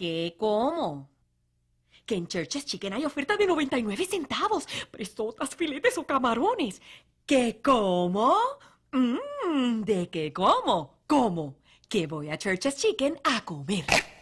¿Qué? ¿Cómo? Que en Church's Chicken hay oferta de 99 centavos, presotas, filetes o camarones. ¿Qué cómo? Mm, ¿de qué cómo ¿Cómo? Que voy a Church's Chicken a comer.